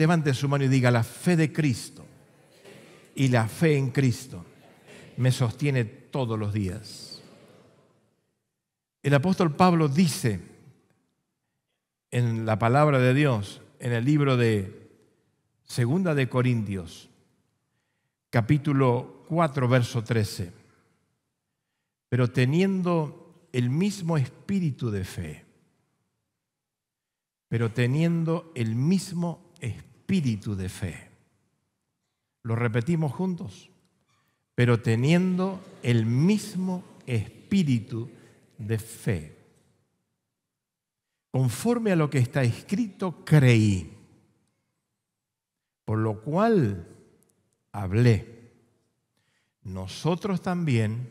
Levante su mano y diga, la fe de Cristo y la fe en Cristo me sostiene todos los días. El apóstol Pablo dice en la palabra de Dios, en el libro de Segunda de Corintios, capítulo 4, verso 13, pero teniendo el mismo espíritu de fe, pero teniendo el mismo espíritu espíritu de fe. Lo repetimos juntos, pero teniendo el mismo espíritu de fe. Conforme a lo que está escrito, creí, por lo cual hablé. Nosotros también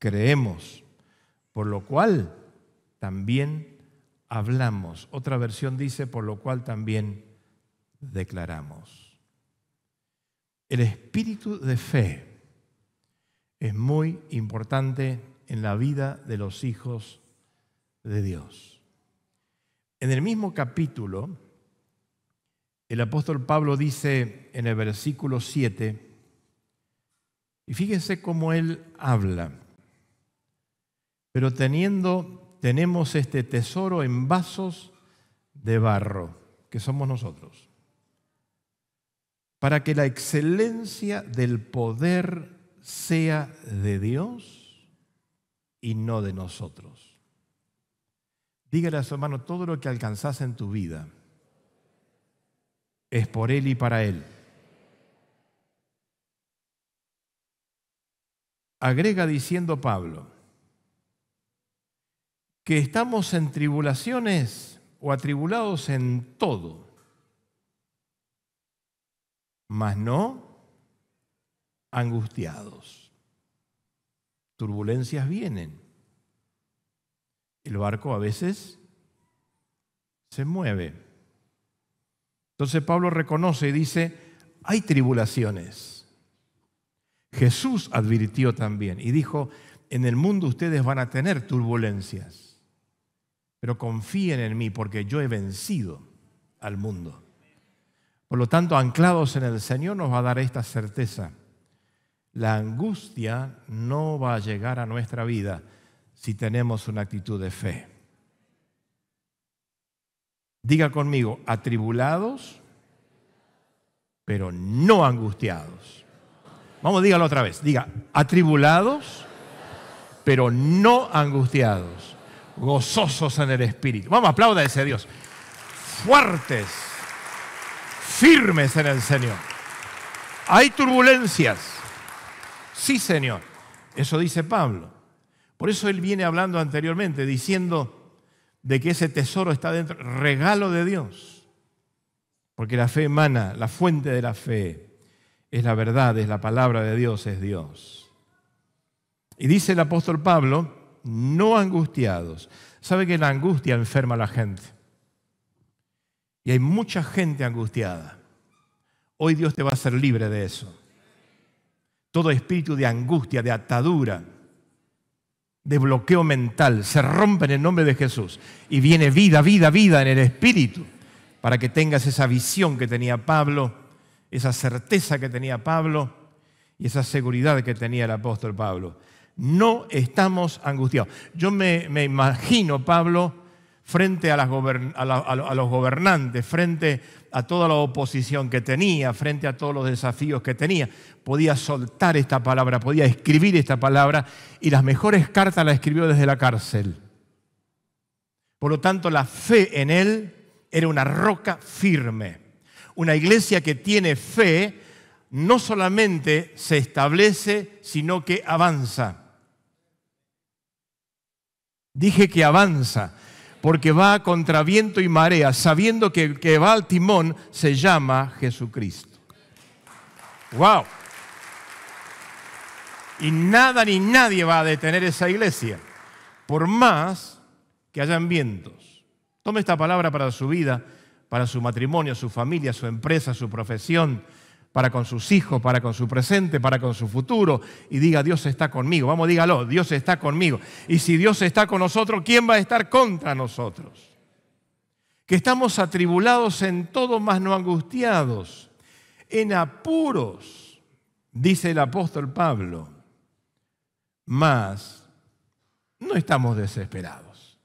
creemos, por lo cual también hablamos. Otra versión dice, por lo cual también declaramos. El espíritu de fe es muy importante en la vida de los hijos de Dios. En el mismo capítulo, el apóstol Pablo dice en el versículo 7, y fíjense cómo él habla, pero teniendo, tenemos este tesoro en vasos de barro, que somos nosotros para que la excelencia del poder sea de Dios y no de nosotros. Dígale a su hermano, todo lo que alcanzás en tu vida es por Él y para Él. Agrega diciendo Pablo, que estamos en tribulaciones o atribulados en todo mas no angustiados. Turbulencias vienen. El barco a veces se mueve. Entonces Pablo reconoce y dice, hay tribulaciones. Jesús advirtió también y dijo, en el mundo ustedes van a tener turbulencias, pero confíen en mí porque yo he vencido al mundo. Por lo tanto, anclados en el Señor nos va a dar esta certeza. La angustia no va a llegar a nuestra vida si tenemos una actitud de fe. Diga conmigo, atribulados, pero no angustiados. Vamos, dígalo otra vez. Diga, atribulados, pero no angustiados. Gozosos en el Espíritu. Vamos, aplauda a ese Dios. Fuertes firmes en el Señor. Hay turbulencias. Sí, Señor. Eso dice Pablo. Por eso él viene hablando anteriormente, diciendo de que ese tesoro está dentro, regalo de Dios. Porque la fe emana, la fuente de la fe es la verdad, es la palabra de Dios, es Dios. Y dice el apóstol Pablo, no angustiados. ¿Sabe que la angustia enferma a la gente? Y hay mucha gente angustiada. Hoy Dios te va a hacer libre de eso. Todo espíritu de angustia, de atadura, de bloqueo mental, se rompe en el nombre de Jesús. Y viene vida, vida, vida en el espíritu, para que tengas esa visión que tenía Pablo, esa certeza que tenía Pablo y esa seguridad que tenía el apóstol Pablo. No estamos angustiados. Yo me, me imagino, Pablo, frente a, los gobernantes, frente a toda la oposición que tenía, frente a todos los desafíos que tenía. Podía soltar esta palabra, podía escribir esta palabra y las mejores cartas las escribió desde la cárcel. Por lo tanto, la fe en él era una roca firme. Una iglesia que tiene fe no solamente se establece, sino que avanza. Dije que avanza porque va contra viento y marea, sabiendo que que va al timón se llama Jesucristo. ¡Wow! Y nada ni nadie va a detener esa iglesia, por más que hayan vientos. Tome esta palabra para su vida, para su matrimonio, su familia, su empresa, su profesión, para con sus hijos, para con su presente, para con su futuro, y diga, Dios está conmigo. Vamos, dígalo, Dios está conmigo. Y si Dios está con nosotros, ¿quién va a estar contra nosotros? Que estamos atribulados en todo, más no angustiados, en apuros, dice el apóstol Pablo, mas no estamos desesperados.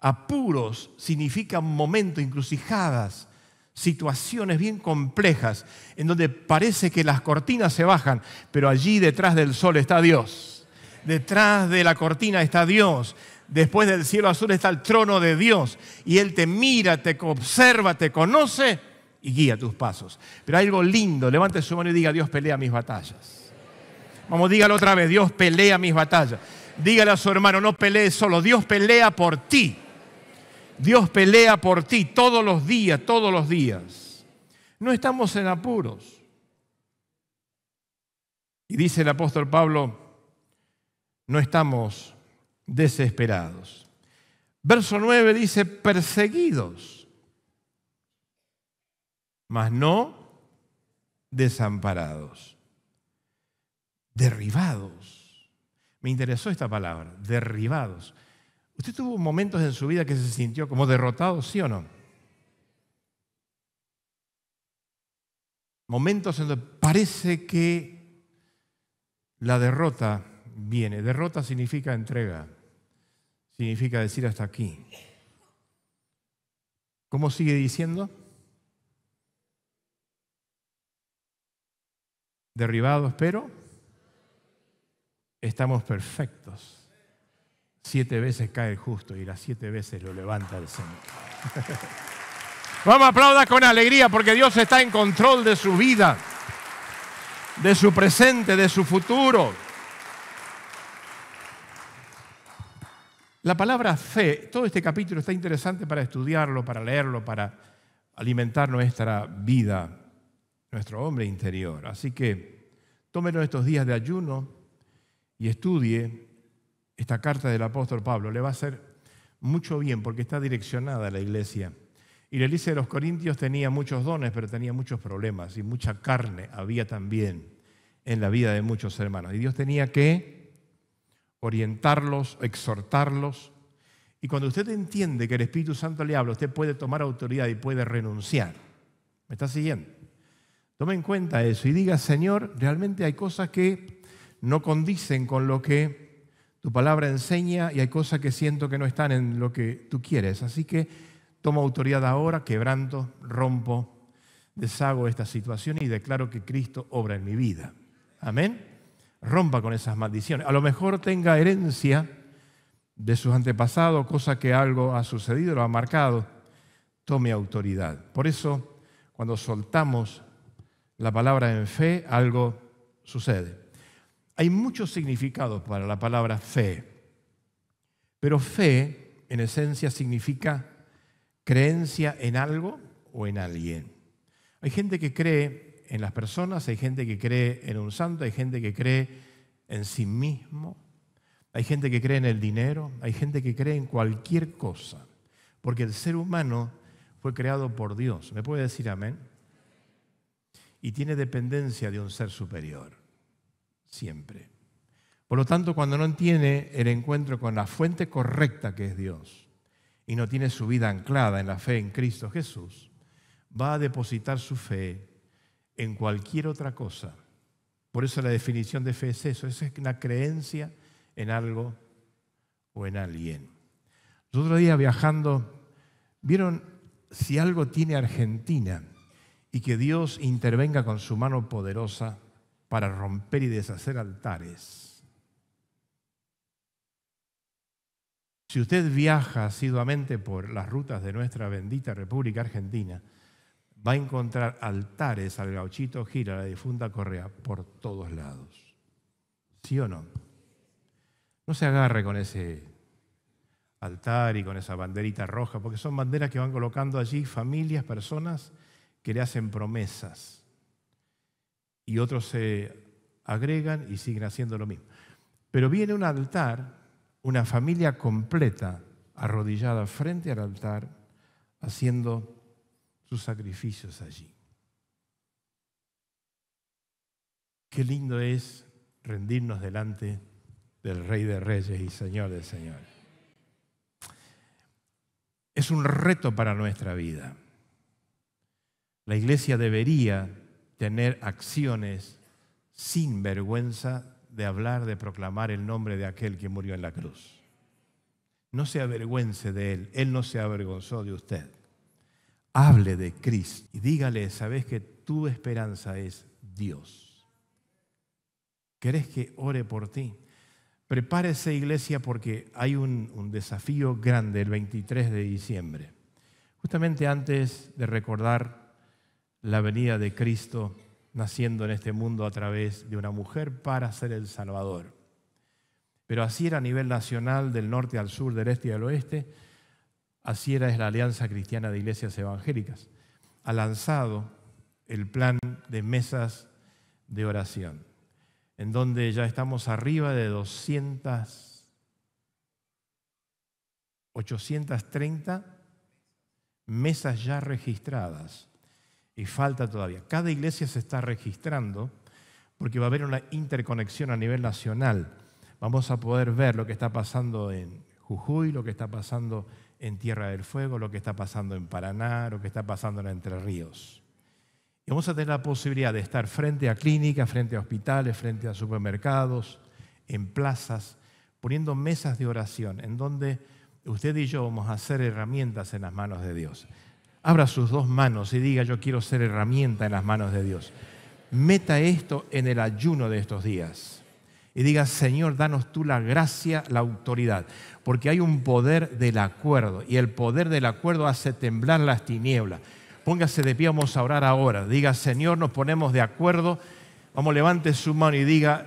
Apuros significa momentos, encrucijadas, situaciones bien complejas, en donde parece que las cortinas se bajan, pero allí detrás del sol está Dios, detrás de la cortina está Dios, después del cielo azul está el trono de Dios, y Él te mira, te observa, te conoce y guía tus pasos. Pero hay algo lindo, levante su mano y diga, Dios pelea mis batallas. Vamos, dígalo otra vez, Dios pelea mis batallas. Dígale a su hermano, no pelees solo, Dios pelea por ti. Dios pelea por ti todos los días, todos los días. No estamos en apuros. Y dice el apóstol Pablo, no estamos desesperados. Verso 9 dice, perseguidos, mas no desamparados, derribados. Me interesó esta palabra, derribados. ¿Usted tuvo momentos en su vida que se sintió como derrotado, sí o no? Momentos en donde parece que la derrota viene. Derrota significa entrega, significa decir hasta aquí. ¿Cómo sigue diciendo? Derribados, pero estamos perfectos Siete veces cae el justo y las siete veces lo levanta el Señor. Vamos, a aplaudir con alegría porque Dios está en control de su vida, de su presente, de su futuro. La palabra fe, todo este capítulo está interesante para estudiarlo, para leerlo, para alimentar nuestra vida, nuestro hombre interior. Así que tómenos estos días de ayuno y estudie esta carta del apóstol Pablo le va a hacer mucho bien porque está direccionada a la iglesia. Y la iglesia de los Corintios tenía muchos dones, pero tenía muchos problemas y mucha carne había también en la vida de muchos hermanos. Y Dios tenía que orientarlos, exhortarlos. Y cuando usted entiende que el Espíritu Santo le habla, usted puede tomar autoridad y puede renunciar. ¿Me está siguiendo? Tome en cuenta eso y diga, Señor, realmente hay cosas que no condicen con lo que tu palabra enseña y hay cosas que siento que no están en lo que tú quieres. Así que tomo autoridad ahora, quebranto, rompo, deshago esta situación y declaro que Cristo obra en mi vida. Amén. Rompa con esas maldiciones. A lo mejor tenga herencia de sus antepasados, cosa que algo ha sucedido, lo ha marcado. Tome autoridad. Por eso, cuando soltamos la palabra en fe, algo sucede. Hay muchos significados para la palabra fe, pero fe en esencia significa creencia en algo o en alguien. Hay gente que cree en las personas, hay gente que cree en un santo, hay gente que cree en sí mismo, hay gente que cree en el dinero, hay gente que cree en cualquier cosa, porque el ser humano fue creado por Dios. ¿Me puede decir amén? Y tiene dependencia de un ser superior siempre. Por lo tanto, cuando no tiene el encuentro con la fuente correcta que es Dios y no tiene su vida anclada en la fe en Cristo Jesús, va a depositar su fe en cualquier otra cosa. Por eso la definición de fe es eso, es una creencia en algo o en alguien. otro día viajando, vieron si algo tiene Argentina y que Dios intervenga con su mano poderosa para romper y deshacer altares. Si usted viaja asiduamente por las rutas de nuestra bendita República Argentina, va a encontrar altares al gauchito Gira, la difunta Correa, por todos lados. ¿Sí o no? No se agarre con ese altar y con esa banderita roja, porque son banderas que van colocando allí familias, personas que le hacen promesas y otros se agregan y siguen haciendo lo mismo. Pero viene un altar, una familia completa arrodillada frente al altar, haciendo sus sacrificios allí. Qué lindo es rendirnos delante del Rey de Reyes y Señor de Señores. Es un reto para nuestra vida. La iglesia debería tener acciones sin vergüenza de hablar, de proclamar el nombre de aquel que murió en la cruz. No se avergüence de él, él no se avergonzó de usted. Hable de Cristo y dígale, sabes que tu esperanza es Dios. ¿Querés que ore por ti? Prepárese iglesia porque hay un, un desafío grande el 23 de diciembre. Justamente antes de recordar la venida de Cristo naciendo en este mundo a través de una mujer para ser el Salvador. Pero así era a nivel nacional, del norte al sur, del este y al oeste, así era es la Alianza Cristiana de Iglesias Evangélicas. Ha lanzado el plan de mesas de oración, en donde ya estamos arriba de 200, 830 mesas ya registradas y falta todavía. Cada iglesia se está registrando porque va a haber una interconexión a nivel nacional. Vamos a poder ver lo que está pasando en Jujuy, lo que está pasando en Tierra del Fuego, lo que está pasando en Paraná, lo que está pasando en Entre Ríos. Y vamos a tener la posibilidad de estar frente a clínicas, frente a hospitales, frente a supermercados, en plazas, poniendo mesas de oración en donde usted y yo vamos a hacer herramientas en las manos de Dios abra sus dos manos y diga, yo quiero ser herramienta en las manos de Dios. Meta esto en el ayuno de estos días. Y diga, Señor, danos tú la gracia, la autoridad, porque hay un poder del acuerdo y el poder del acuerdo hace temblar las tinieblas. Póngase de pie, vamos a orar ahora. Diga, Señor, nos ponemos de acuerdo. Vamos, levante su mano y diga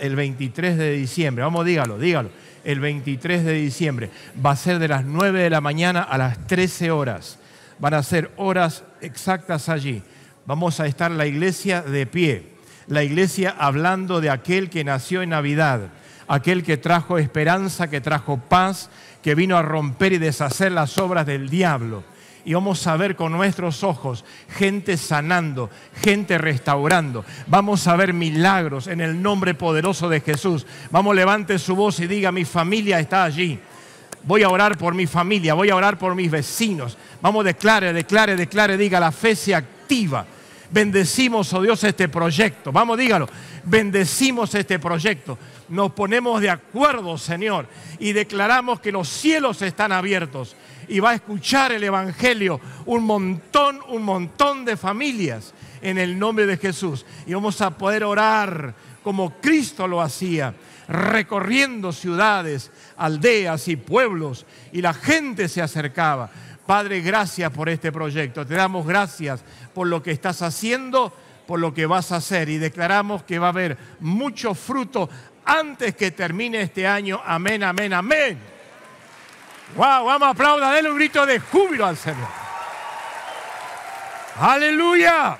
el 23 de diciembre. Vamos, dígalo, dígalo. El 23 de diciembre va a ser de las 9 de la mañana a las 13 horas Van a ser horas exactas allí. Vamos a estar la iglesia de pie, la iglesia hablando de aquel que nació en Navidad, aquel que trajo esperanza, que trajo paz, que vino a romper y deshacer las obras del diablo y vamos a ver con nuestros ojos gente sanando, gente restaurando. Vamos a ver milagros en el nombre poderoso de Jesús. Vamos, levante su voz y diga, mi familia está allí. Voy a orar por mi familia, voy a orar por mis vecinos. Vamos, declare, declare, declare, diga, la fe se activa. Bendecimos, oh Dios, este proyecto. Vamos, dígalo. Bendecimos este proyecto. Nos ponemos de acuerdo, Señor, y declaramos que los cielos están abiertos y va a escuchar el Evangelio un montón, un montón de familias en el nombre de Jesús. Y vamos a poder orar como Cristo lo hacía recorriendo ciudades, aldeas y pueblos, y la gente se acercaba. Padre, gracias por este proyecto. Te damos gracias por lo que estás haciendo, por lo que vas a hacer. Y declaramos que va a haber mucho fruto antes que termine este año. Amén, amén, amén. Wow, vamos a aplaudir, denle un grito de júbilo al Señor. Aleluya.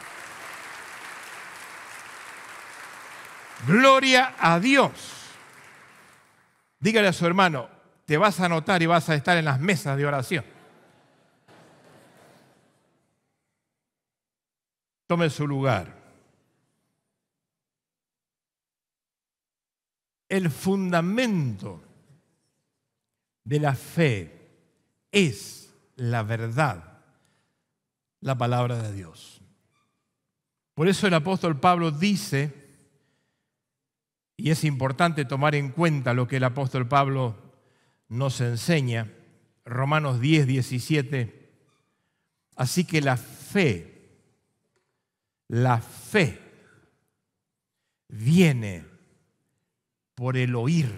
Gloria a Dios. Dígale a su hermano, te vas a anotar y vas a estar en las mesas de oración. Tome su lugar. El fundamento de la fe es la verdad, la palabra de Dios. Por eso el apóstol Pablo dice y es importante tomar en cuenta lo que el apóstol Pablo nos enseña. Romanos 10, 17. Así que la fe, la fe viene por el oír.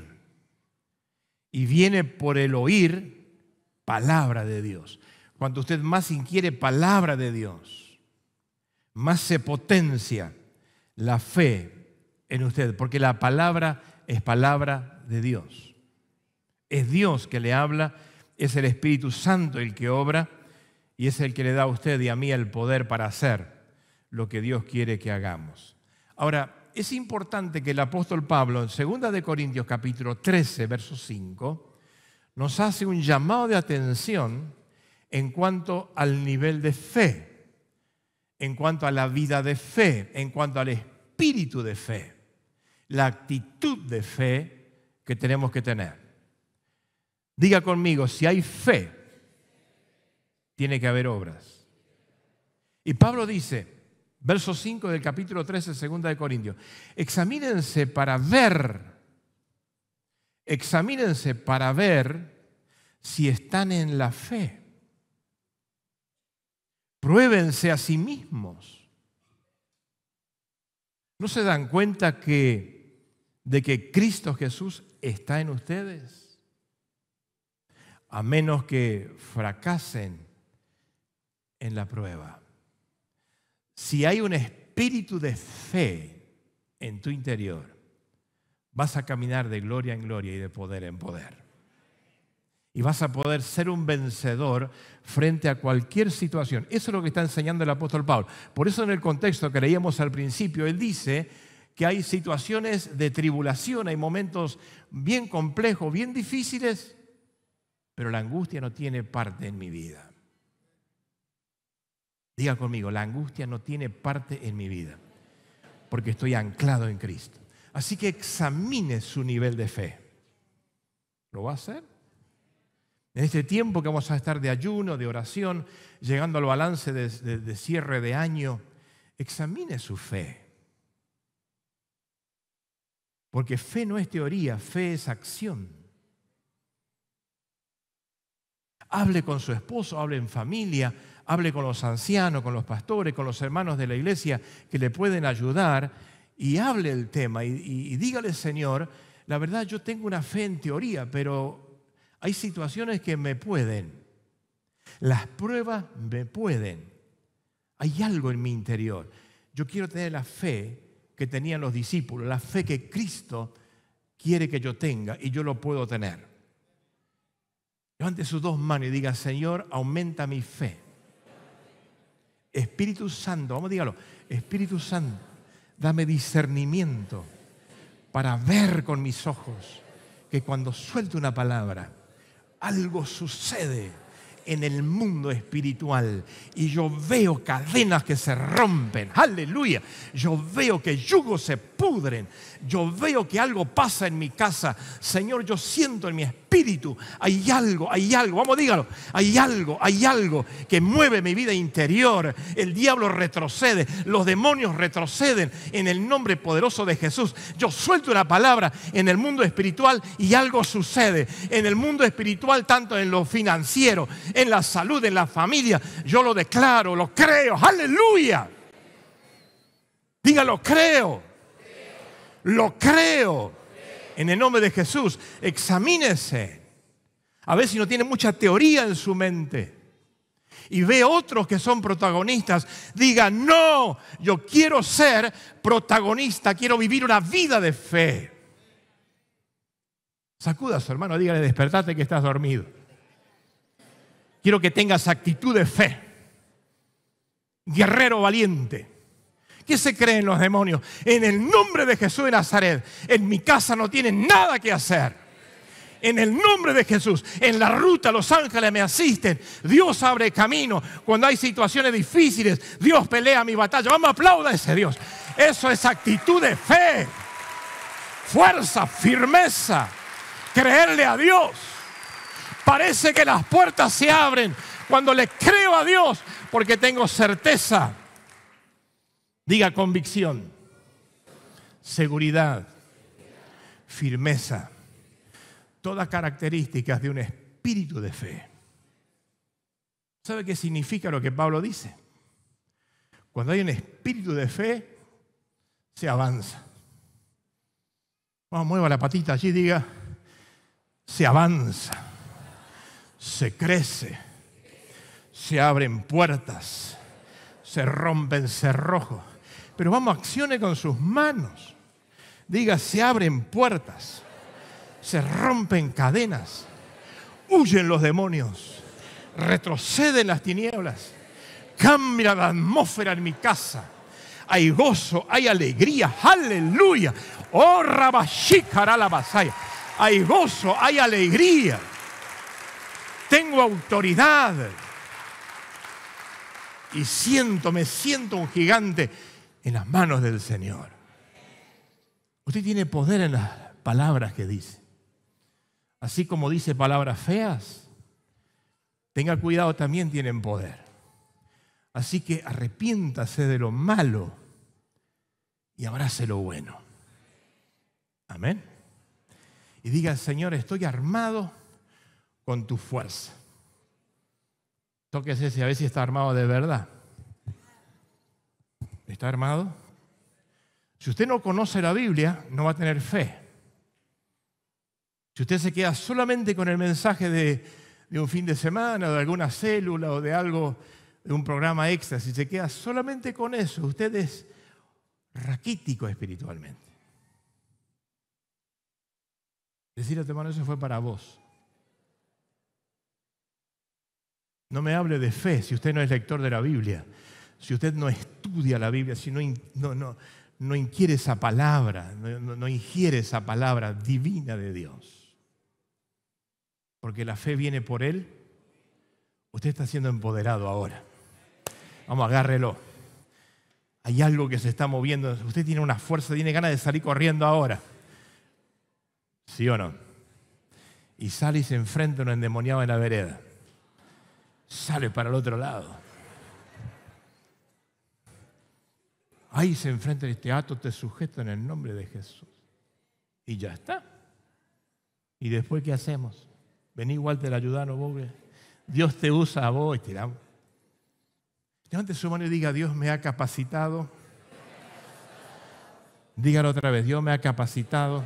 Y viene por el oír palabra de Dios. Cuanto usted más inquiere palabra de Dios, más se potencia la fe en usted, porque la palabra es palabra de Dios. Es Dios que le habla, es el Espíritu Santo el que obra y es el que le da a usted y a mí el poder para hacer lo que Dios quiere que hagamos. Ahora, es importante que el apóstol Pablo en 2 de Corintios capítulo 13, verso 5, nos hace un llamado de atención en cuanto al nivel de fe, en cuanto a la vida de fe, en cuanto al espíritu de fe la actitud de fe que tenemos que tener. Diga conmigo, si hay fe, tiene que haber obras. Y Pablo dice, verso 5 del capítulo 13, segunda de Corintios, examínense para ver, examínense para ver si están en la fe. Pruébense a sí mismos. ¿No se dan cuenta que de que Cristo Jesús está en ustedes, a menos que fracasen en la prueba. Si hay un espíritu de fe en tu interior, vas a caminar de gloria en gloria y de poder en poder. Y vas a poder ser un vencedor frente a cualquier situación. Eso es lo que está enseñando el apóstol Pablo. Por eso en el contexto que leíamos al principio, él dice, que hay situaciones de tribulación, hay momentos bien complejos, bien difíciles, pero la angustia no tiene parte en mi vida. Diga conmigo, la angustia no tiene parte en mi vida, porque estoy anclado en Cristo. Así que examine su nivel de fe. ¿Lo va a hacer? En este tiempo que vamos a estar de ayuno, de oración, llegando al balance de, cierre de año, examine su fe. Porque fe no es teoría, fe es acción. Hable con su esposo, hable en familia, hable con los ancianos, con los pastores, con los hermanos de la iglesia que le pueden ayudar y hable el tema y, dígale, Señor, la verdad yo tengo una fe en teoría, pero hay situaciones que me pueden. Las pruebas me pueden. Hay algo en mi interior. Yo quiero tener la fe que tenían los discípulos, la fe que Cristo quiere que yo tenga y yo lo puedo tener. Levante sus dos manos y diga, Señor, aumenta mi fe. Espíritu Santo, vamos a dígalo, Espíritu Santo, dame discernimiento para ver con mis ojos que cuando suelto una palabra, algo sucede en el mundo espiritual. Y yo veo cadenas que se rompen. Aleluya. Yo veo que yugos se pudren. Yo veo que algo pasa en mi casa. Señor, yo siento en mi espíritu hay algo, hay algo, vamos, dígalo. Hay algo, hay algo que mueve mi vida interior. El diablo retrocede, los demonios retroceden en el nombre poderoso de Jesús. Yo suelto una palabra en el mundo espiritual y algo sucede. En el mundo espiritual, tanto en lo financiero, en la salud, en la familia, yo lo declaro, lo creo. Aleluya. Dígalo, creo. creo. Lo creo en el nombre de Jesús, examínese. A ver si no tiene mucha teoría en su mente. Y ve otros que son protagonistas. Diga, no, yo quiero ser protagonista, quiero vivir una vida de fe. Sacuda a su hermano, dígale, despertate que estás dormido. Quiero que tengas actitud de fe. Guerrero valiente. ¿Qué se creen los demonios? En el nombre de Jesús de Nazaret, en mi casa no tienen nada que hacer. En el nombre de Jesús, en la ruta los ángeles me asisten. Dios abre camino. Cuando hay situaciones difíciles, Dios pelea mi batalla. Vamos, aplauda a ese Dios. Eso es actitud de fe, fuerza, firmeza, creerle a Dios. Parece que las puertas se abren cuando le creo a Dios porque tengo certeza Diga convicción, seguridad, firmeza, todas características de un espíritu de fe. ¿Sabe qué significa lo que Pablo dice? Cuando hay un espíritu de fe, se avanza. Vamos, mueva la patita allí, diga, se avanza, se crece, se abren puertas, se rompen cerrojos pero vamos, accione con sus manos. Diga, se abren puertas, se rompen cadenas, huyen los demonios, retroceden las tinieblas, cambia la atmósfera en mi casa. Hay gozo, hay alegría, aleluya. Oh, Rabashikara la basaya. Hay gozo, hay alegría. Tengo autoridad. Y siento, me siento un gigante en las manos del Señor. Usted tiene poder en las palabras que dice. Así como dice palabras feas, tenga cuidado, también tienen poder. Así que arrepiéntase de lo malo y abrace lo bueno. Amén. Y diga, Señor, estoy armado con tu fuerza. Tóquese ese a ver si está armado de verdad. ¿Está armado? Si usted no conoce la Biblia, no va a tener fe. Si usted se queda solamente con el mensaje de, un fin de semana, de alguna célula o de algo, de un programa extra, si se queda solamente con eso, usted es raquítico espiritualmente. Decir a tu hermano, eso fue para vos. No me hable de fe si usted no es lector de la Biblia si usted no estudia la Biblia, si no, inquiere esa palabra, no, no ingiere esa palabra divina de Dios, porque la fe viene por Él, usted está siendo empoderado ahora. Vamos, agárrelo. Hay algo que se está moviendo. Usted tiene una fuerza, tiene ganas de salir corriendo ahora. ¿Sí o no? Y sale y se enfrenta a un endemoniado en la vereda. Sale para el otro lado ahí se enfrenta este ato, te sujeto en el nombre de Jesús. Y ya está. ¿Y después qué hacemos? Vení igual te no vos. Dios te usa a vos y tiramos. Levante su mano y diga, Dios me ha capacitado. Dígalo otra vez, Dios me ha capacitado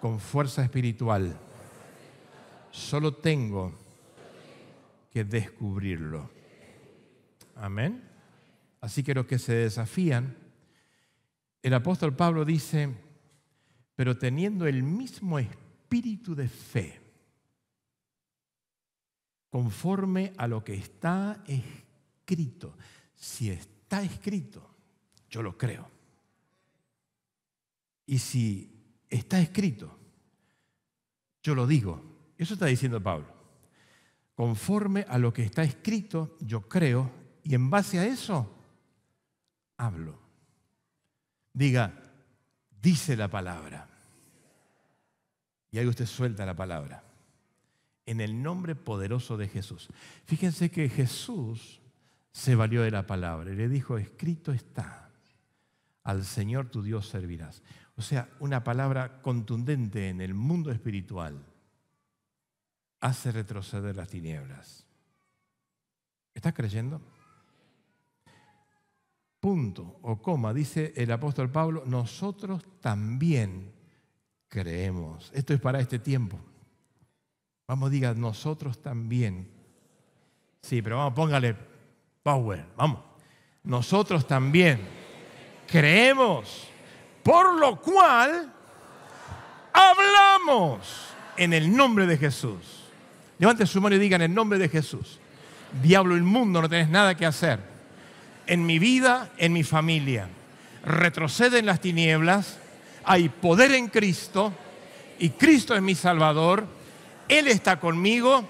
con fuerza espiritual. Solo tengo que descubrirlo. Amén. Así que los que se desafían, el apóstol Pablo dice, pero teniendo el mismo espíritu de fe, conforme a lo que está escrito. Si está escrito, yo lo creo. Y si está escrito, yo lo digo. Eso está diciendo Pablo. Conforme a lo que está escrito, yo creo, y en base a eso, hablo. Diga, dice la palabra. Y ahí usted suelta la palabra. En el nombre poderoso de Jesús. Fíjense que Jesús se valió de la palabra y le dijo, escrito está, al Señor tu Dios servirás. O sea, una palabra contundente en el mundo espiritual hace retroceder las tinieblas. ¿Estás creyendo? punto o coma, dice el apóstol Pablo, nosotros también creemos. Esto es para este tiempo. Vamos, diga, nosotros también. Sí, pero vamos, póngale power, vamos. Nosotros también creemos, por lo cual hablamos en el nombre de Jesús. Levante su mano y diga en el nombre de Jesús. Diablo inmundo, no tenés nada que hacer en mi vida, en mi familia. Retroceden las tinieblas, hay poder en Cristo y Cristo es mi Salvador, Él está conmigo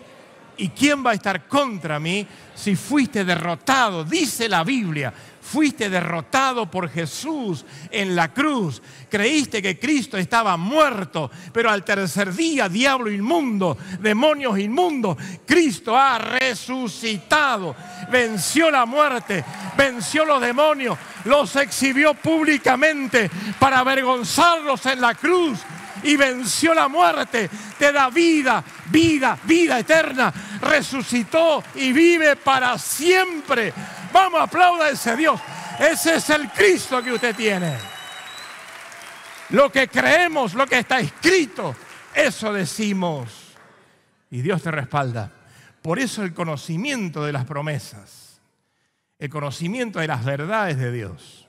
y ¿quién va a estar contra mí si fuiste derrotado? Dice la Biblia fuiste derrotado por Jesús en la cruz, creíste que Cristo estaba muerto, pero al tercer día, diablo inmundo, demonios inmundos, Cristo ha resucitado, venció la muerte, venció los demonios, los exhibió públicamente para avergonzarlos en la cruz y venció la muerte, te da vida, vida, vida eterna. Resucitó y vive para siempre. Vamos, aplauda ese Dios. Ese es el Cristo que usted tiene. Lo que creemos, lo que está escrito, eso decimos. Y Dios te respalda. Por eso el conocimiento de las promesas, el conocimiento de las verdades de Dios,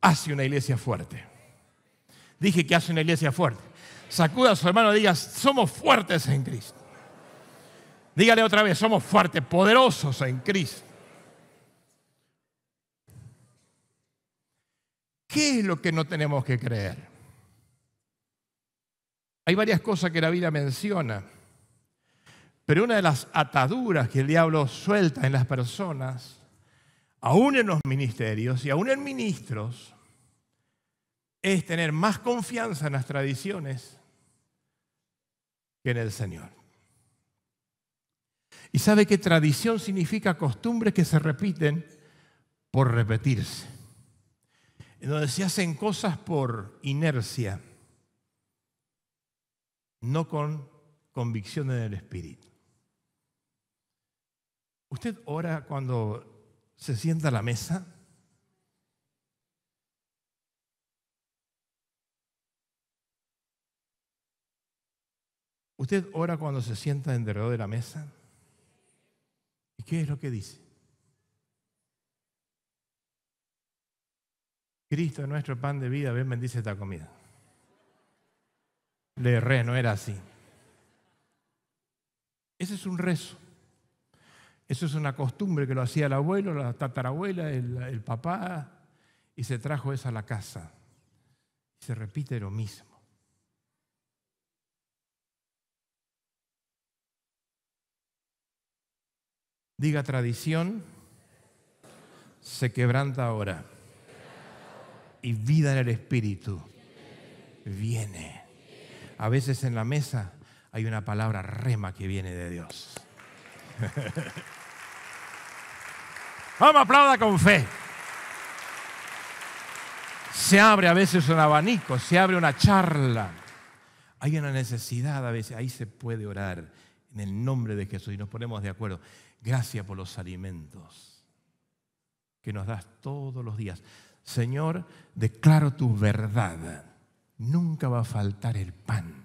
hace una iglesia fuerte. Dije que hace una iglesia fuerte. Sacuda a su hermano y diga, somos fuertes en Cristo. Dígale otra vez, somos fuertes, poderosos en Cristo. ¿Qué es lo que no tenemos que creer? Hay varias cosas que la vida menciona, pero una de las ataduras que el diablo suelta en las personas, aún en los ministerios y aún en ministros, es tener más confianza en las tradiciones que en el Señor. Y sabe que tradición significa costumbres que se repiten por repetirse en donde se hacen cosas por inercia, no con convicción en el Espíritu. ¿Usted ora cuando se sienta a la mesa? ¿Usted ora cuando se sienta alrededor de la mesa? ¿Y qué es lo que dice? Cristo nuestro pan de vida, ven, bendice esta comida. Le erré, no era así. Ese es un rezo. Eso es una costumbre que lo hacía el abuelo, la tatarabuela, el, el papá, y se trajo eso a la casa. Y se repite lo mismo. Diga tradición, se quebranta ahora y vida en el Espíritu viene. A veces en la mesa hay una palabra rema que viene de Dios. Vamos, aplauda con fe. Se abre a veces un abanico, se abre una charla. Hay una necesidad a veces, ahí se puede orar en el nombre de Jesús y nos ponemos de acuerdo. Gracias por los alimentos que nos das todos los días. Señor, declaro tu verdad. Nunca va a faltar el pan.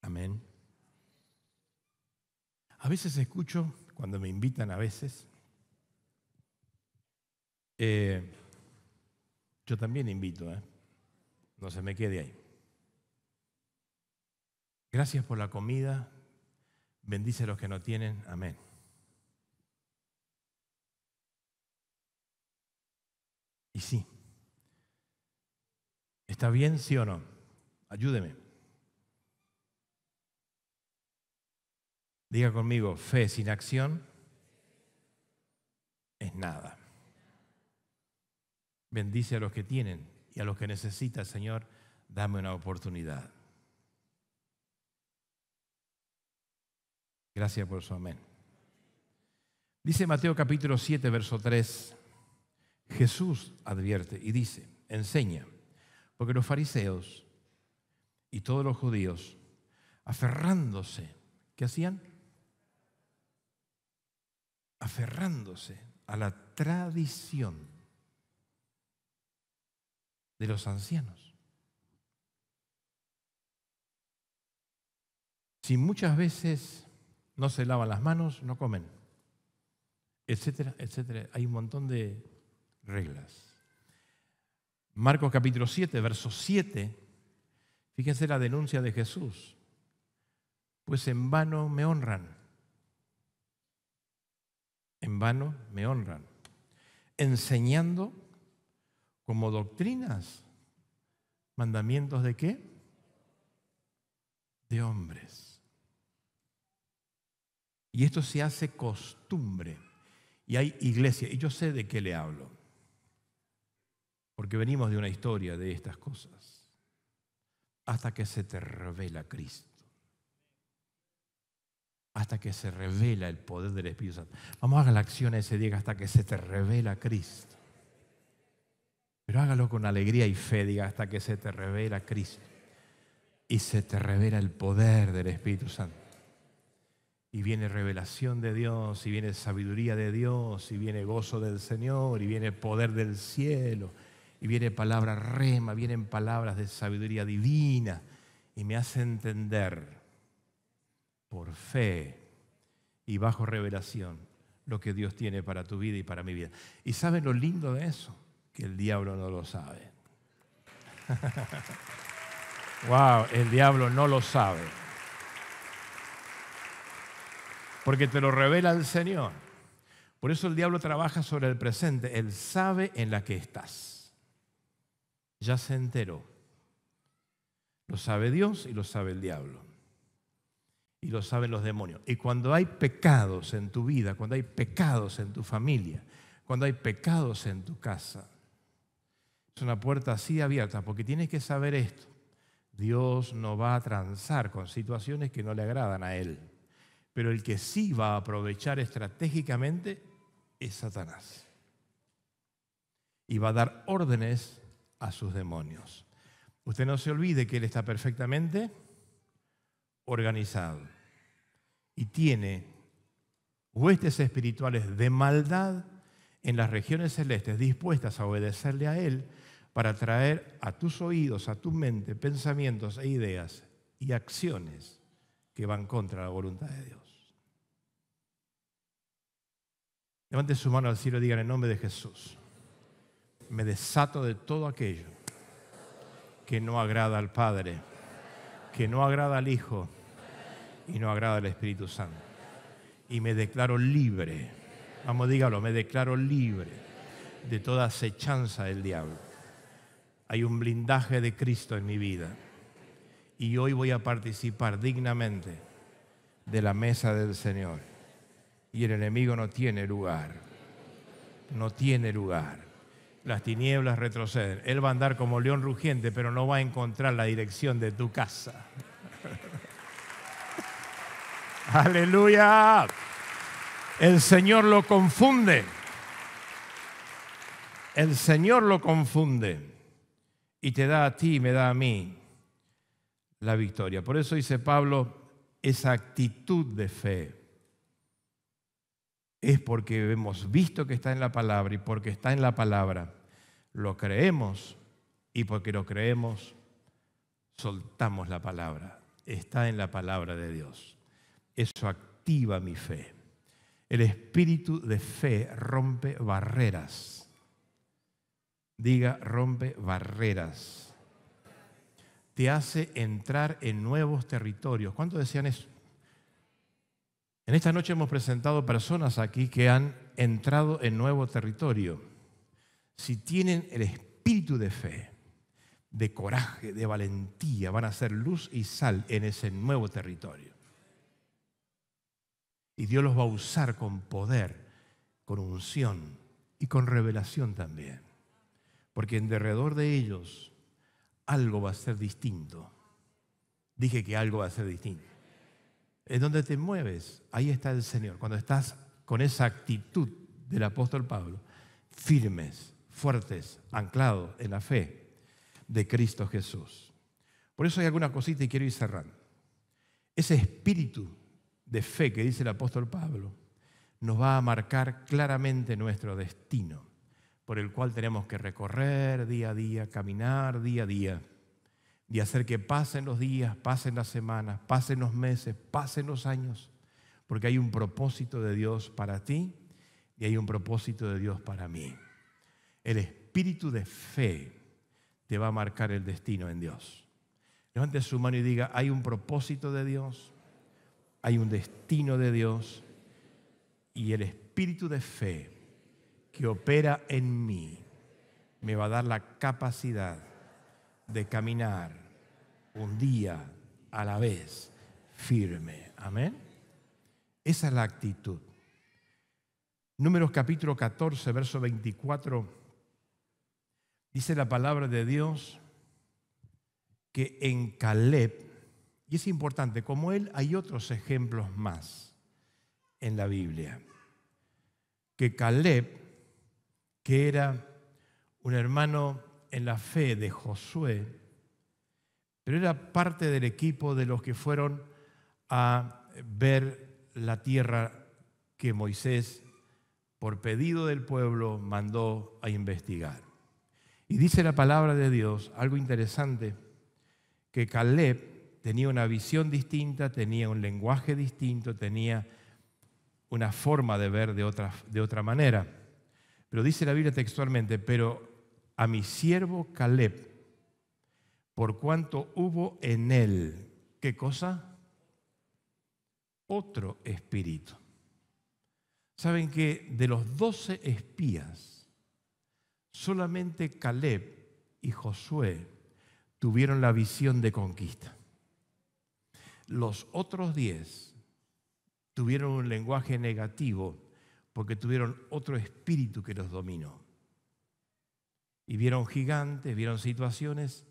Amén. A veces escucho, cuando me invitan a veces, eh, yo también invito, ¿eh? no se me quede ahí. Gracias por la comida, Bendice a los que no tienen. Amén. Y sí. ¿Está bien, sí o no? Ayúdeme. Diga conmigo, fe sin acción es nada. Bendice a los que tienen y a los que necesitan, Señor, dame una oportunidad. Gracias por su amén. Dice Mateo capítulo 7, verso 3, Jesús advierte y dice, enseña, porque los fariseos y todos los judíos, aferrándose, ¿qué hacían? Aferrándose a la tradición de los ancianos. Si muchas veces no se lavan las manos, no comen, etcétera, etcétera. Hay un montón de reglas. Marcos capítulo 7, verso 7, fíjense la denuncia de Jesús. Pues en vano me honran. En vano me honran. Enseñando como doctrinas mandamientos de qué? De hombres. Y esto se hace costumbre. Y hay iglesia, y yo sé de qué le hablo, porque venimos de una historia de estas cosas, hasta que se te revela Cristo, hasta que se revela el poder del Espíritu Santo. Vamos a hacer la acción ese día hasta que se te revela Cristo. Pero hágalo con alegría y fe, diga, hasta que se te revela Cristo y se te revela el poder del Espíritu Santo. Y viene revelación de Dios, y viene sabiduría de Dios, y viene gozo del Señor, y viene poder del cielo, y viene palabra rema, vienen palabras de sabiduría divina, y me hace entender por fe y bajo revelación lo que Dios tiene para tu vida y para mi vida. ¿Y sabes lo lindo de eso? Que el diablo no lo sabe. wow, el diablo no lo sabe porque te lo revela el Señor. Por eso el diablo trabaja sobre el presente. Él sabe en la que estás. Ya se enteró. Lo sabe Dios y lo sabe el diablo. Y lo saben los demonios. Y cuando hay pecados en tu vida, cuando hay pecados en tu familia, cuando hay pecados en tu casa, es una puerta así abierta, porque tienes que saber esto. Dios no va a transar con situaciones que no le agradan a Él. Pero el que sí va a aprovechar estratégicamente es Satanás. Y va a dar órdenes a sus demonios. Usted no se olvide que él está perfectamente organizado y tiene huestes espirituales de maldad en las regiones celestes dispuestas a obedecerle a él para traer a tus oídos, a tu mente, pensamientos e ideas y acciones que van contra la voluntad de Dios. Levante su mano al cielo y digan en nombre de Jesús. Me desato de todo aquello que no agrada al Padre, que no agrada al Hijo y no agrada al Espíritu Santo. Y me declaro libre. Vamos, dígalo, me declaro libre de toda acechanza del diablo. Hay un blindaje de Cristo en mi vida. Y hoy voy a participar dignamente de la mesa del Señor y el enemigo no tiene lugar. No tiene lugar. Las tinieblas retroceden. Él va a andar como león rugiente, pero no va a encontrar la dirección de tu casa. Aleluya. El Señor lo confunde. El Señor lo confunde y te da a ti, me da a mí la victoria. Por eso dice Pablo, esa actitud de fe es porque hemos visto que está en la palabra y porque está en la palabra lo creemos y porque lo creemos soltamos la palabra. Está en la palabra de Dios. Eso activa mi fe. El espíritu de fe rompe barreras. Diga, rompe barreras. Te hace entrar en nuevos territorios. ¿Cuántos decían eso? En esta noche hemos presentado personas aquí que han entrado en nuevo territorio. Si tienen el espíritu de fe, de coraje, de valentía, van a ser luz y sal en ese nuevo territorio. Y Dios los va a usar con poder, con unción y con revelación también. Porque en derredor de ellos algo va a ser distinto. Dije que algo va a ser distinto. En donde te mueves, ahí está el Señor. Cuando estás con esa actitud del apóstol Pablo, firmes, fuertes, anclados en la fe de Cristo Jesús. Por eso hay alguna cosita y quiero ir cerrando. Ese espíritu de fe que dice el apóstol Pablo nos va a marcar claramente nuestro destino, por el cual tenemos que recorrer día a día, caminar día a día de hacer que pasen los días, pasen las semanas, pasen los meses, pasen los años, porque hay un propósito de Dios para ti y hay un propósito de Dios para mí. El espíritu de fe te va a marcar el destino en Dios. Levante su mano y diga, hay un propósito de Dios, hay un destino de Dios y el espíritu de fe que opera en mí me va a dar la capacidad de caminar un día a la vez firme. Amén. Esa es la actitud. Números capítulo 14, verso 24. Dice la palabra de Dios que en Caleb, y es importante, como él hay otros ejemplos más en la Biblia, que Caleb, que era un hermano en la fe de Josué, pero era parte del equipo de los que fueron a ver la tierra que Moisés, por pedido del pueblo, mandó a investigar. Y dice la palabra de Dios algo interesante, que Caleb tenía una visión distinta, tenía un lenguaje distinto, tenía una forma de ver de otra, de otra manera. Pero dice la Biblia textualmente, pero a mi siervo Caleb, por cuanto hubo en él, ¿qué cosa? Otro espíritu. Saben que de los doce espías, solamente Caleb y Josué tuvieron la visión de conquista. Los otros diez tuvieron un lenguaje negativo porque tuvieron otro espíritu que los dominó. Y vieron gigantes, vieron situaciones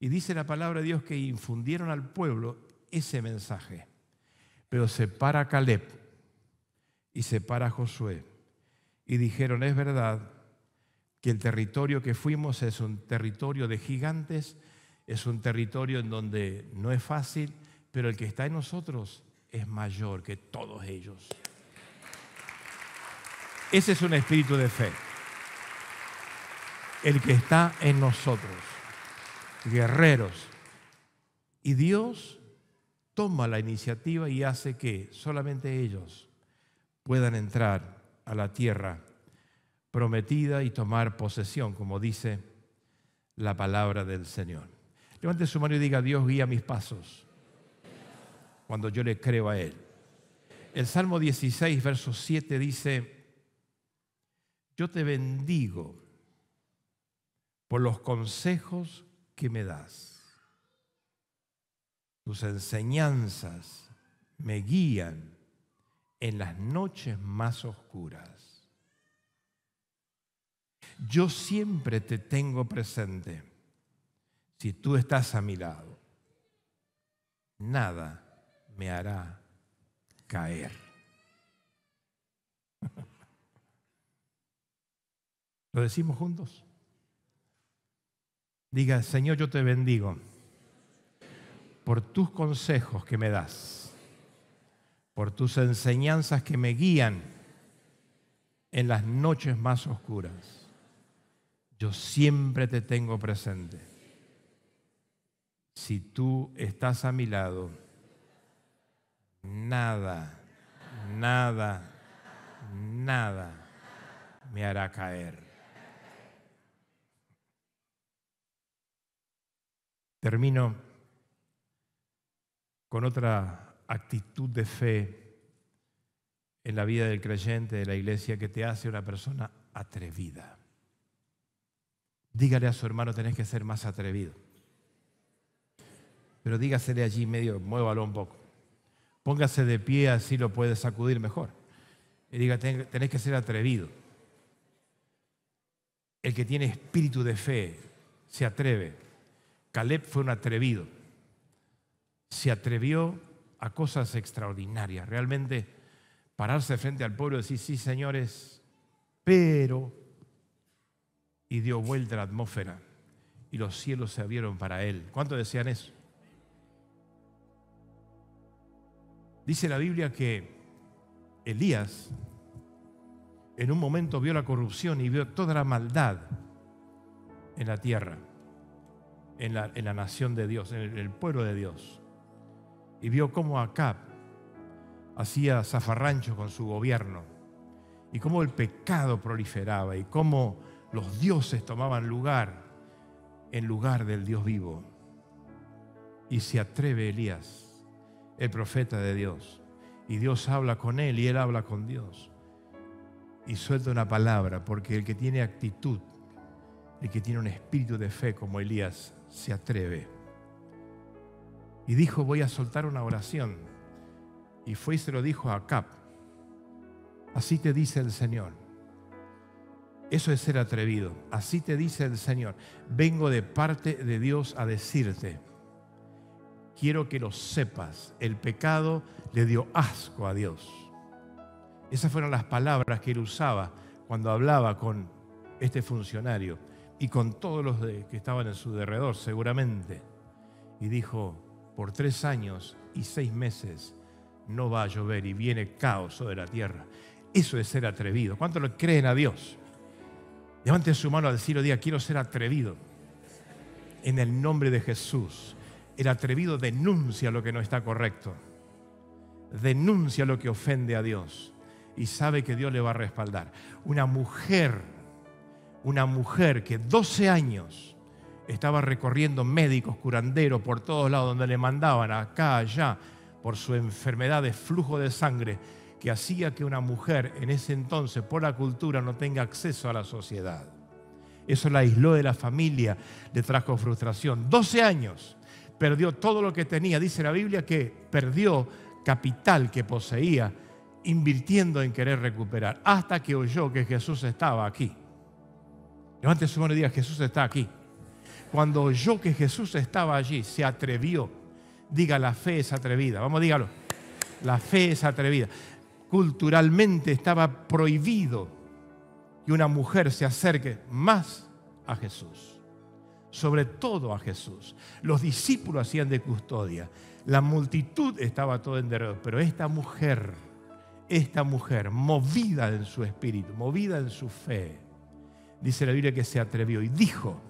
y dice la palabra de Dios que infundieron al pueblo ese mensaje. Pero se para Caleb y se para Josué. Y dijeron, es verdad que el territorio que fuimos es un territorio de gigantes, es un territorio en donde no es fácil, pero el que está en nosotros es mayor que todos ellos. Ese es un espíritu de fe. El que está en nosotros guerreros. Y Dios toma la iniciativa y hace que solamente ellos puedan entrar a la tierra prometida y tomar posesión, como dice la palabra del Señor. Levante su mano y diga, Dios guía mis pasos cuando yo le creo a Él. El Salmo 16, verso 7 dice, yo te bendigo por los consejos que me das. Tus enseñanzas me guían en las noches más oscuras. Yo siempre te tengo presente si tú estás a mi lado. Nada me hará caer. ¿Lo decimos juntos? Diga, Señor, yo te bendigo por tus consejos que me das, por tus enseñanzas que me guían en las noches más oscuras. Yo siempre te tengo presente. Si tú estás a mi lado, nada, nada, nada me hará caer. Termino con otra actitud de fe en la vida del creyente de la iglesia que te hace una persona atrevida. Dígale a su hermano, tenés que ser más atrevido. Pero dígasele allí medio, muévalo un poco. Póngase de pie, así lo puede sacudir mejor. Y diga, tenés que ser atrevido. El que tiene espíritu de fe se atreve Caleb fue un atrevido. Se atrevió a cosas extraordinarias. Realmente pararse frente al pueblo y decir, sí, señores, pero... Y dio vuelta a la atmósfera y los cielos se abrieron para él. ¿cuánto decían eso? Dice la Biblia que Elías en un momento vio la corrupción y vio toda la maldad en la tierra en la, nación de Dios, en el, pueblo de Dios. Y vio cómo Acab hacía zafarrancho con su gobierno y cómo el pecado proliferaba y cómo los dioses tomaban lugar en lugar del Dios vivo. Y se atreve Elías, el profeta de Dios, y Dios habla con él y él habla con Dios. Y suelta una palabra, porque el que tiene actitud, el que tiene un espíritu de fe como Elías, se atreve. Y dijo, voy a soltar una oración. Y fue y se lo dijo a cap. Así te dice el Señor. Eso es ser atrevido. Así te dice el Señor. Vengo de parte de Dios a decirte. Quiero que lo sepas. El pecado le dio asco a Dios. Esas fueron las palabras que él usaba cuando hablaba con este funcionario y con todos los que estaban en su derredor, seguramente. Y dijo, por tres años y seis meses no va a llover y viene caos sobre la tierra. Eso es ser atrevido. ¿Cuántos lo creen a Dios? Levanten su mano al cielo diga, quiero ser atrevido. En el nombre de Jesús. El atrevido denuncia lo que no está correcto. Denuncia lo que ofende a Dios. Y sabe que Dios le va a respaldar. Una mujer una mujer que 12 años estaba recorriendo médicos, curanderos por todos lados donde le mandaban, acá, allá, por su enfermedad de flujo de sangre, que hacía que una mujer en ese entonces, por la cultura, no tenga acceso a la sociedad. Eso la aisló de la familia, le trajo frustración. 12 años, perdió todo lo que tenía. Dice la Biblia que perdió capital que poseía, invirtiendo en querer recuperar, hasta que oyó que Jesús estaba aquí Levante su mano y diga, Jesús está aquí. Cuando oyó que Jesús estaba allí, se atrevió. Diga, la fe es atrevida. Vamos, dígalo. La fe es atrevida. Culturalmente estaba prohibido que una mujer se acerque más a Jesús. Sobre todo a Jesús. Los discípulos hacían de custodia. La multitud estaba todo en derredor. Pero esta mujer, esta mujer, movida en su espíritu, movida en su fe, dice la Biblia que se atrevió y dijo,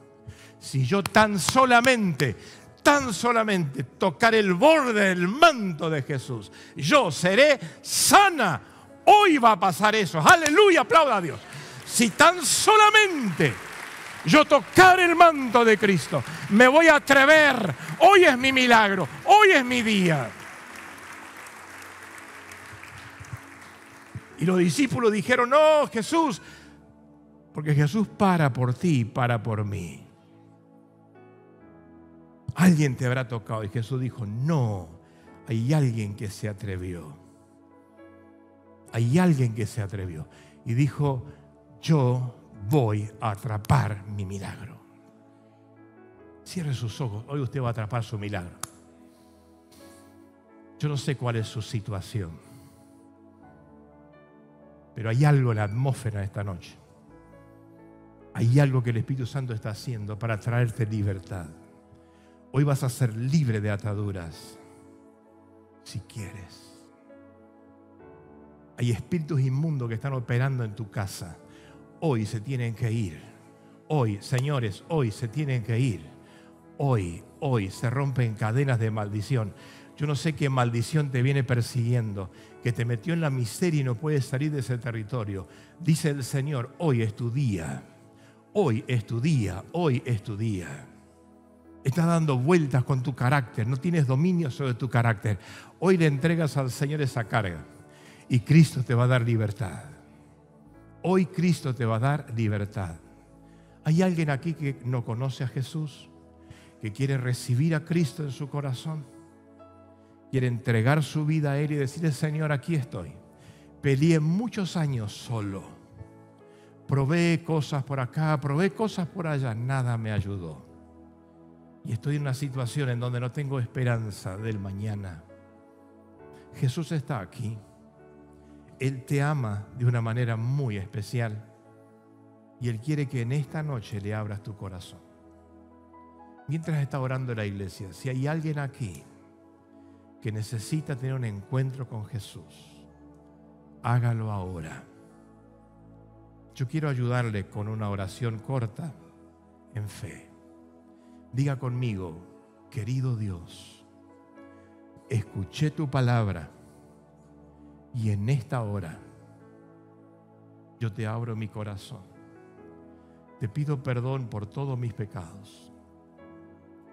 si yo tan solamente, tan solamente tocar el borde del manto de Jesús, yo seré sana. Hoy va a pasar eso. Aleluya, aplauda a Dios. Si tan solamente yo tocar el manto de Cristo, me voy a atrever. Hoy es mi milagro, hoy es mi día. Y los discípulos dijeron, no, Jesús, porque Jesús para por ti y para por mí. Alguien te habrá tocado y Jesús dijo, no, hay alguien que se atrevió. Hay alguien que se atrevió. Y dijo, yo voy a atrapar mi milagro. Cierre sus ojos, hoy usted va a atrapar su milagro. Yo no sé cuál es su situación, pero hay algo en la atmósfera esta noche hay algo que el Espíritu Santo está haciendo para traerte libertad. Hoy vas a ser libre de ataduras, si quieres. Hay espíritus inmundos que están operando en tu casa. Hoy se tienen que ir. Hoy, señores, hoy se tienen que ir. Hoy, hoy se rompen cadenas de maldición. Yo no sé qué maldición te viene persiguiendo, que te metió en la miseria y no puedes salir de ese territorio. Dice el Señor, hoy es tu día. Hoy es tu día, hoy es tu día. Estás dando vueltas con tu carácter, no tienes dominio sobre tu carácter. Hoy le entregas al Señor esa carga y Cristo te va a dar libertad. Hoy Cristo te va a dar libertad. ¿Hay alguien aquí que no conoce a Jesús? ¿Que quiere recibir a Cristo en su corazón? ¿Quiere entregar su vida a Él y decirle, Señor, aquí estoy? Pelé muchos años solo probé cosas por acá, probé cosas por allá, nada me ayudó. Y estoy en una situación en donde no tengo esperanza del mañana. Jesús está aquí. Él te ama de una manera muy especial. Y Él quiere que en esta noche le abras tu corazón. Mientras está orando la iglesia, si hay alguien aquí que necesita tener un encuentro con Jesús, hágalo ahora yo quiero ayudarle con una oración corta en fe. Diga conmigo, querido Dios, escuché tu palabra y en esta hora yo te abro mi corazón. Te pido perdón por todos mis pecados.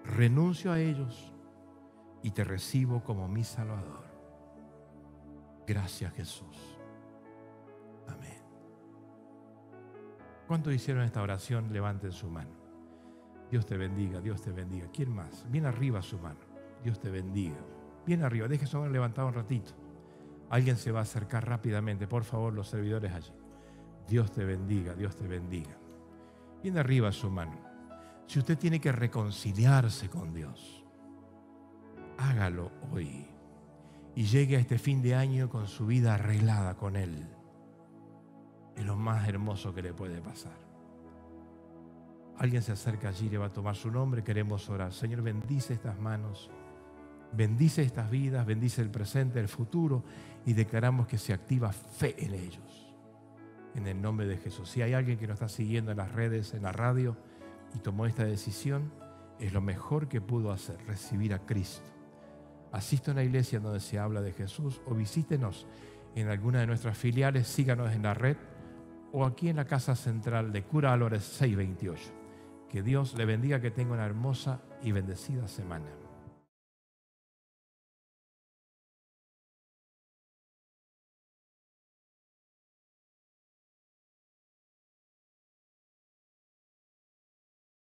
Renuncio a ellos y te recibo como mi Salvador. Gracias Jesús. Amén. ¿Cuántos hicieron esta oración? Levanten su mano. Dios te bendiga, Dios te bendiga. ¿Quién más? Bien arriba su mano. Dios te bendiga. Bien arriba, deje su mano levantada un ratito. Alguien se va a acercar rápidamente, por favor, los servidores allí. Dios te bendiga, Dios te bendiga. Bien arriba su mano. Si usted tiene que reconciliarse con Dios, hágalo hoy y llegue a este fin de año con su vida arreglada con Él es lo más hermoso que le puede pasar. Alguien se acerca allí, le va a tomar su nombre, queremos orar. Señor, bendice estas manos, bendice estas vidas, bendice el presente, el futuro y declaramos que se activa fe en ellos. En el nombre de Jesús. Si hay alguien que nos está siguiendo en las redes, en la radio y tomó esta decisión, es lo mejor que pudo hacer, recibir a Cristo. Asista a una iglesia donde se habla de Jesús o visítenos en alguna de nuestras filiales, síganos en la red o aquí en la Casa Central de Cura Alores 628. Que Dios le bendiga, que tenga una hermosa y bendecida semana.